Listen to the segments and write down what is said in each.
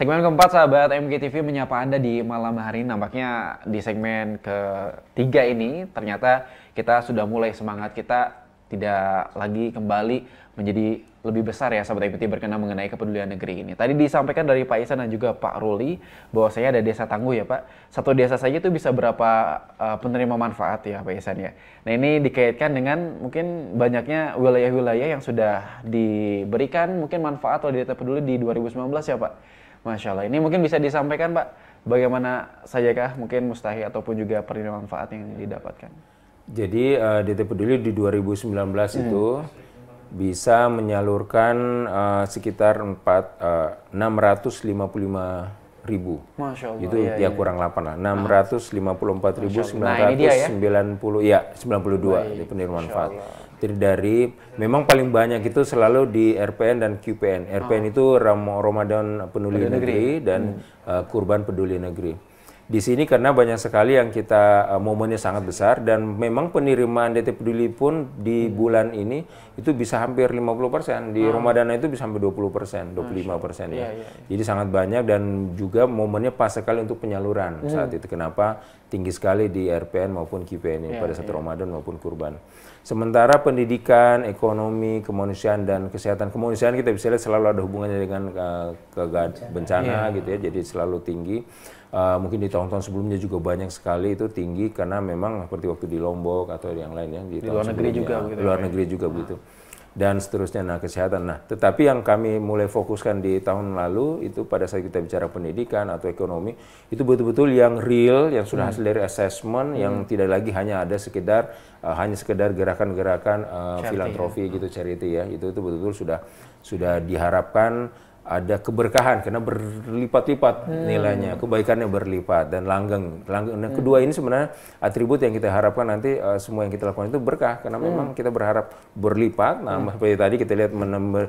Segmen keempat sahabat MGTV menyapa Anda di malam hari. Nampaknya di segmen ketiga ini ternyata kita sudah mulai semangat kita tidak lagi kembali menjadi lebih besar ya sahabat MGTV berkenaan mengenai kepedulian negeri ini. Tadi disampaikan dari Pak Isan dan juga Pak Ruli bahwa saya ada desa tangguh ya Pak. Satu desa saja itu bisa berapa uh, penerima manfaat ya Pak Isan ya. Nah ini dikaitkan dengan mungkin banyaknya wilayah-wilayah yang sudah diberikan mungkin manfaat atau data peduli di 2019 ya Pak Masya Allah. Ini mungkin bisa disampaikan Pak, bagaimana sajakah mungkin mustahil ataupun juga perlindungan manfaat yang didapatkan? Jadi uh, eh, DT Peduli di 2019 hmm. itu bisa menyalurkan uh, sekitar 4, uh, 655 ribu. Masya Allah. Itu ya, ya ya. kurang 8 lah. 654 ribu 990 ya? ya 92 di penerima manfaat. Jadi dari memang paling banyak itu selalu di RPN dan QPN. RPN ah. itu Ramadan Peduli Negeri, Negeri dan hmm. uh, Kurban Peduli Negeri. Hmm. Di sini karena banyak sekali yang kita uh, momennya sangat besar dan memang penerimaan DT Peduli pun di hmm. bulan ini itu bisa hampir 50%, di hmm. Ramadan itu bisa sampai 20%, 25% hmm. ya. Yeah, yeah, iya, iya. Jadi sangat banyak dan juga momennya pas sekali untuk penyaluran hmm. saat itu. Kenapa tinggi sekali di RPN maupun KPN ya, ini pada saat yeah. Ramadan maupun kurban. Sementara pendidikan, ekonomi, kemanusiaan dan kesehatan kemanusiaan kita bisa lihat selalu ada hubungannya dengan uh, eh, ke bencana, yeah. gitu ya, jadi selalu tinggi. Uh, mungkin di tahun-tahun sebelumnya juga banyak sekali itu tinggi karena memang seperti waktu di Lombok atau yang lainnya di, di luar negeri juga, luar ya. negeri juga begitu. Nah dan seterusnya nah kesehatan nah tetapi yang kami mulai fokuskan di tahun lalu itu pada saat kita bicara pendidikan atau ekonomi itu betul-betul yang real yang sudah hmm. hasil dari assessment hmm. yang tidak lagi hanya ada sekedar uh, hanya sekedar gerakan-gerakan uh, filantropi ya. gitu hmm. charity ya itu itu betul-betul sudah sudah diharapkan ada keberkahan karena berlipat-lipat hmm. nilainya, kebaikannya berlipat dan langgeng. Langgeng nah, kedua ini sebenarnya atribut yang kita harapkan nanti uh, semua yang kita lakukan itu berkah karena hmm. memang kita berharap berlipat. Nah, hmm. seperti tadi kita lihat menambah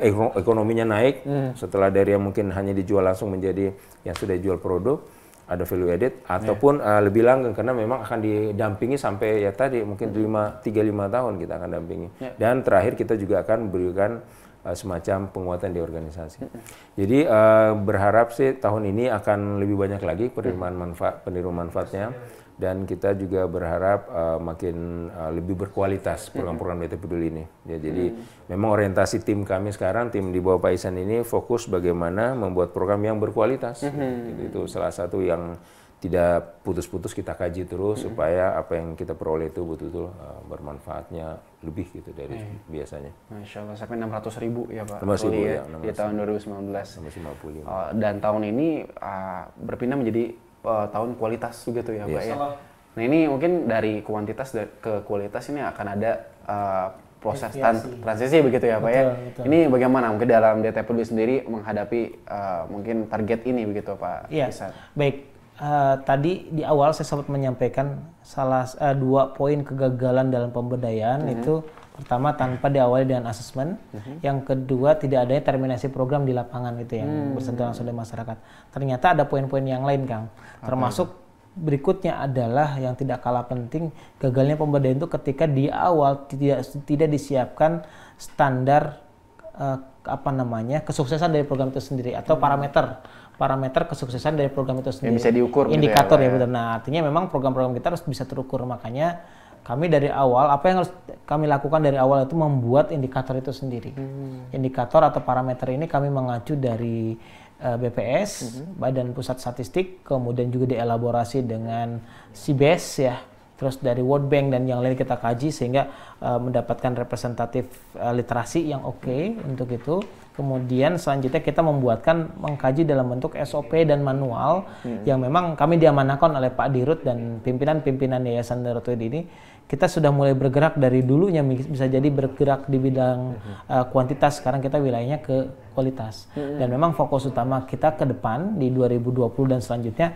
eh, ekonominya naik hmm. setelah dari yang mungkin hanya dijual langsung menjadi yang sudah jual produk ada value added ataupun yeah. Ya. uh, lebih langgeng karena memang akan didampingi sampai ya tadi mungkin lima tiga lima tahun kita akan dampingi. Yeah. Dan terakhir kita juga akan berikan Eh, semacam penguatan di organisasi. Jadi uh, berharap sih tahun ini akan lebih banyak lagi penerimaan manfaat penerimaan manfaatnya dan kita juga berharap uh, makin uh, lebih berkualitas program-program BT Peduli ini. Ya jadi hmm. memang orientasi tim kami sekarang tim di bawah Pak Isan ini fokus bagaimana membuat program yang berkualitas. Hmm. itu salah satu yang tidak putus-putus kita kaji terus -hmm. supaya apa yang kita peroleh itu betul-betul uh, bermanfaatnya lebih gitu dari hmm. biasanya. Masya Allah sampai 600 ribu ya Pak. 600 ribu ya, ya 600. di tahun 2019. 650. Uh, dan tahun ini uh, berpindah menjadi uh, tahun kualitas juga gitu ya, tuh ya yes. Pak ya. Nah ini mungkin dari kuantitas ke kualitas ini akan ada uh, proses transisi. transisi begitu ya Pak ya. betul, ya. Betul. Ini bagaimana mungkin dalam DTP sendiri menghadapi uh, mungkin target ini begitu Pak? Iya. Baik uh, tadi di awal saya sempat menyampaikan salah uh, dua poin kegagalan dalam pemberdayaan mm -hmm. itu pertama tanpa diawali dengan asesmen, mm -hmm. yang kedua tidak adanya terminasi program di lapangan gitu yang mm -hmm. bersentuhan langsung dengan masyarakat. Ternyata ada poin-poin yang lain Kang, termasuk okay. Berikutnya adalah yang tidak kalah penting gagalnya pemberdayaan itu ketika di awal tidak tidak disiapkan standar uh, apa namanya kesuksesan dari program itu sendiri atau hmm. parameter parameter kesuksesan dari program itu sendiri. Yang bisa diukur. Indikator gitu ya, ya, ya benar. Nah artinya memang program-program kita harus bisa terukur makanya kami dari awal apa yang harus kami lakukan dari awal itu membuat indikator itu sendiri. Hmm. Indikator atau parameter ini kami mengacu dari uh, eh, BPS, hmm. Badan Pusat Statistik, kemudian juga dielaborasi dengan SIBES ya terus dari World Bank dan yang lain kita kaji sehingga uh, mendapatkan representatif uh, literasi yang oke okay untuk itu. Kemudian selanjutnya kita membuatkan mengkaji dalam bentuk SOP dan manual hmm. yang memang kami diamanahkan oleh Pak Dirut dan pimpinan-pimpinan Yayasan Darurat ini. Kita sudah mulai bergerak dari dulunya bisa jadi bergerak di bidang uh, kuantitas sekarang kita wilayahnya ke kualitas. Hmm. Dan memang fokus utama kita ke depan di 2020 dan selanjutnya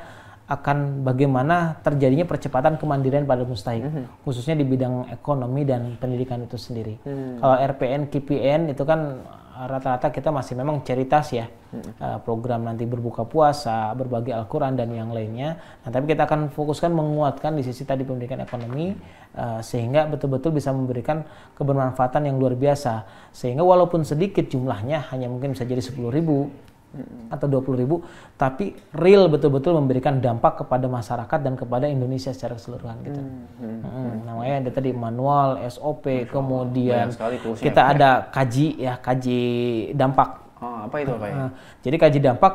akan bagaimana terjadinya percepatan kemandirian pada mustahik, mm -hmm. khususnya di bidang ekonomi dan pendidikan itu sendiri. Mm. Kalau RPN, KPN itu kan eh, rata-rata kita masih memang ceritas ya, mm. -hmm. Eh, program nanti berbuka puasa, berbagi Al-Quran dan yang lainnya. Nah, tapi kita akan fokuskan menguatkan di sisi tadi pendidikan ekonomi, uh, sehingga betul-betul bisa memberikan kebermanfaatan yang luar biasa. Sehingga walaupun sedikit jumlahnya, hanya mungkin bisa jadi sepuluh ribu, hmm. atau 20 ribu, tapi real betul-betul memberikan dampak kepada masyarakat dan kepada Indonesia secara keseluruhan gitu. Hmm. Hmm. Hmm. Namanya ada tadi manual, SOP, Masya kemudian kita ada kaji ya kaji dampak. Oh, apa itu pak? Uh, jadi kaji dampak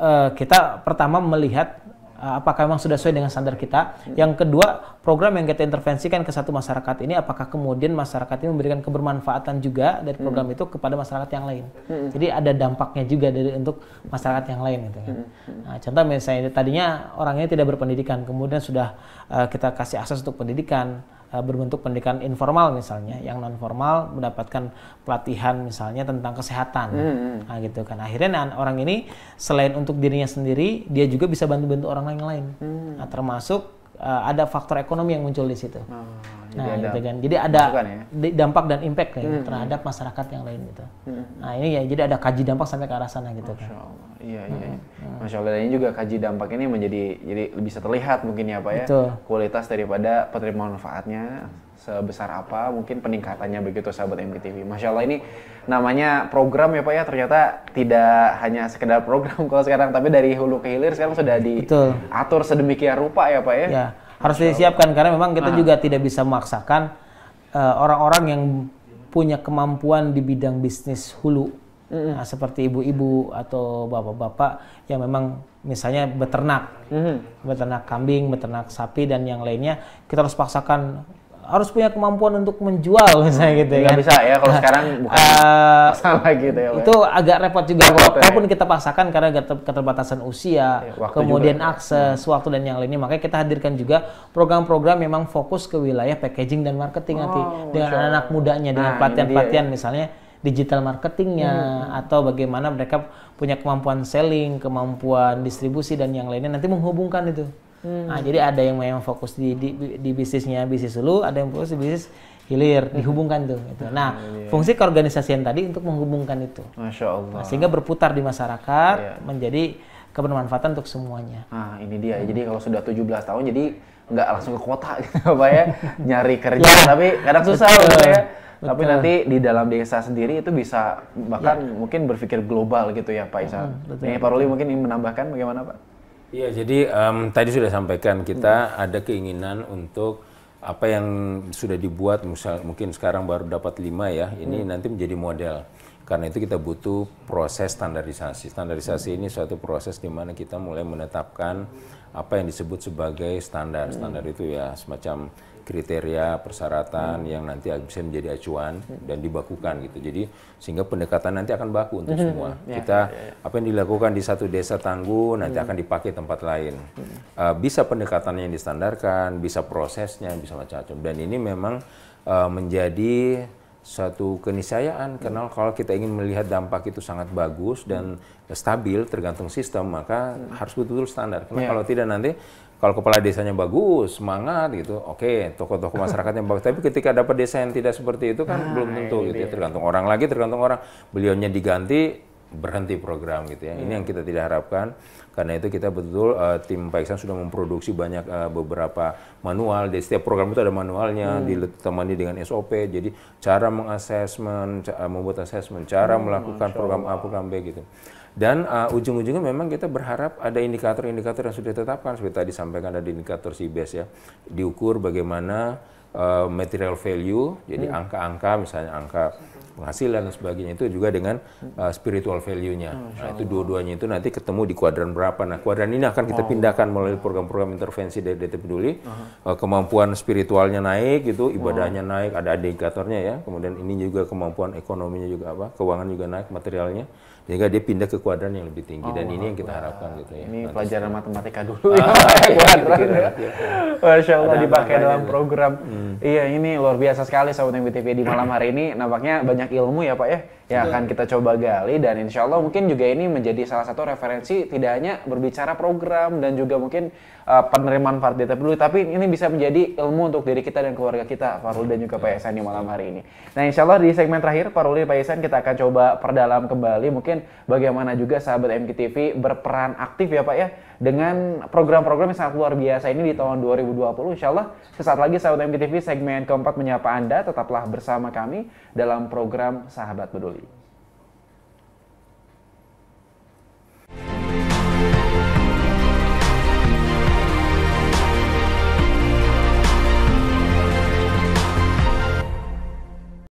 eh, kita pertama melihat Eh, apakah memang sudah sesuai dengan standar kita. Yang kedua, program yang kita intervensikan ke satu masyarakat ini apakah kemudian masyarakat ini memberikan kebermanfaatan juga dari hmm. program itu kepada masyarakat yang lain. Hmm. Jadi ada dampaknya juga dari untuk masyarakat yang lain gitu kan. Hmm. Nah, contoh misalnya tadinya orangnya tidak berpendidikan, kemudian sudah uh, kita kasih akses untuk pendidikan Eh, berbentuk pendidikan informal misalnya, yang non formal mendapatkan pelatihan misalnya tentang kesehatan, hmm. hmm. nah, gitu kan. Akhirnya nah, orang ini selain untuk dirinya sendiri, dia juga bisa bantu-bantu orang lain lain, hmm. nah, termasuk uh, ada faktor ekonomi yang muncul di situ. Hmm. Nah, jadi gitu ada kan. Jadi ada ya? dampak dan impact kan hmm. terhadap masyarakat yang lain gitu. Hmm. Nah, ini ya jadi ada kaji dampak sampai ke arah sana gitu Masya Allah. kan. Iya, iya, iya. Hmm. Masya Allah, dan juga kaji dampak ini menjadi jadi bisa terlihat mungkin ya Pak ya. Betul. Kualitas daripada penerima manfaatnya sebesar apa, mungkin peningkatannya begitu sahabat MTV. Masya Allah ini namanya program ya Pak ya, ternyata tidak hanya sekedar program kalau sekarang, tapi dari hulu ke hilir sekarang sudah diatur sedemikian rupa ya Pak ya. ya harus disiapkan karena memang kita nah. juga tidak bisa memaksakan eh, orang-orang uh, yang punya kemampuan di bidang bisnis hulu mm nah, seperti ibu-ibu atau bapak-bapak yang memang misalnya beternak mm beternak kambing beternak sapi dan yang lainnya kita harus paksakan harus punya kemampuan untuk menjual misalnya gitu ya Nggak Kan? bisa ya kalau nah, sekarang bukan uh, gitu ya. Itu ya. agak repot juga ya. walaupun kita paksakan karena keterbatasan usia, ya, kemudian juga. Hmm. akses, ya. waktu dan yang lainnya. Makanya kita hadirkan juga program-program memang fokus ke wilayah packaging dan marketing oh, nanti dengan anak, anak mudanya dengan nah, pelatihan-pelatihan ya. misalnya digital marketingnya hmm. atau bagaimana mereka punya kemampuan selling, kemampuan distribusi dan yang lainnya nanti menghubungkan itu. Hmm. Nah, jadi ada yang memang fokus di, di, di bisnisnya bisnis lu, ada yang fokus di bisnis hilir, hmm. dihubungkan tuh. Gitu. Nah, iya. iya. fungsi keorganisasian tadi untuk menghubungkan itu. Masya Allah. Nah, sehingga berputar di masyarakat, yeah. menjadi kebermanfaatan untuk semuanya. Nah, ini dia. Hmm. Jadi kalau sudah 17 tahun, jadi nggak langsung ke kota gitu, apa ya, nyari kerja. ya. Tapi kadang susah loh gitu, ya. Tapi nanti di dalam desa sendiri itu bisa bahkan ya. mungkin berpikir global gitu ya Pak Isa. Hmm, Pak Ruli mungkin ingin menambahkan bagaimana Pak? Iya, jadi um, tadi sudah sampaikan kita hmm. ada keinginan untuk apa yang sudah dibuat, misal mungkin sekarang baru dapat lima ya, ini hmm. nanti menjadi model. Karena itu kita butuh proses standarisasi. Standarisasi hmm. ini suatu proses di mana kita mulai menetapkan apa yang disebut sebagai standar. Standar hmm. itu ya semacam kriteria persyaratan hmm. yang nanti bisa menjadi acuan hmm. dan dibakukan gitu. Jadi sehingga pendekatan nanti akan baku untuk hmm. semua. Ya, Kita ya, ya. apa yang dilakukan di satu desa tangguh nanti hmm. akan dipakai tempat lain. Hmm. Uh, bisa pendekatan yang distandarkan, bisa prosesnya, bisa macam-macam. Dan ini memang uh, menjadi satu keniscayaan hmm. karena kalau kita ingin melihat dampak itu sangat bagus dan stabil tergantung sistem maka hmm. harus betul-betul standar karena yeah. kalau tidak nanti kalau kepala desanya bagus semangat gitu oke okay, tokoh-tokoh masyarakatnya bagus tapi ketika dapat desa yang tidak seperti itu kan nah, belum tentu gitu ya tergantung orang lagi tergantung orang beliaunya diganti berhenti program gitu ya. Ini hmm. yang kita tidak harapkan. Karena itu kita betul uh, tim Paiksan sudah memproduksi banyak uh, beberapa manual. Di setiap program itu ada manualnya, hmm. ditemani dengan SOP. Jadi cara mengasesmen, ca membuat asesmen cara hmm, melakukan program A, program B gitu. Dan uh, ujung-ujungnya memang kita berharap ada indikator-indikator yang sudah ditetapkan. Seperti tadi sampaikan ada indikator CBS ya. Diukur bagaimana uh, material value, jadi hmm. angka-angka misalnya angka penghasilan dan sebagainya itu juga dengan uh, spiritual value-nya. Hmm, nah, itu dua-duanya itu nanti ketemu di kuadran berapa. Nah, kuadran ini akan kita oh. pindahkan melalui program-program intervensi dari DT Peduli. Uh-huh. Uh, kemampuan spiritualnya naik gitu, oh. ibadahnya naik, ada indikatornya ya. Kemudian ini juga kemampuan ekonominya juga apa, keuangan juga naik materialnya sehingga dia pindah ke kuadran yang lebih tinggi oh, dan ini yang kita oh, harapkan gitu ya. Ini pelajaran matematika dulu ya. ah, iya, ya, kuadran. Gitu ya. Masya Allah dipakai dalam program. Hmm. Iya ini luar biasa sekali sahabat MBTV di malam hari ini nampaknya banyak banyak ilmu ya Pak ya yang akan kita coba gali dan insya Allah mungkin juga ini menjadi salah satu referensi tidak hanya berbicara program dan juga mungkin uh, penerimaan partai dulu tapi ini bisa menjadi ilmu untuk diri kita dan keluarga kita Farul dan juga Pak Yesan iya. di malam hari ini. Nah insya Allah di segmen terakhir Farul dan Pak Yesan kita akan coba perdalam kembali mungkin bagaimana juga sahabat MKTV berperan aktif ya Pak ya dengan program-program yang sangat luar biasa ini di tahun 2020 insya Allah sesaat lagi sahabat MKTV segmen keempat menyapa Anda tetaplah bersama kami dalam program Sahabat Peduli.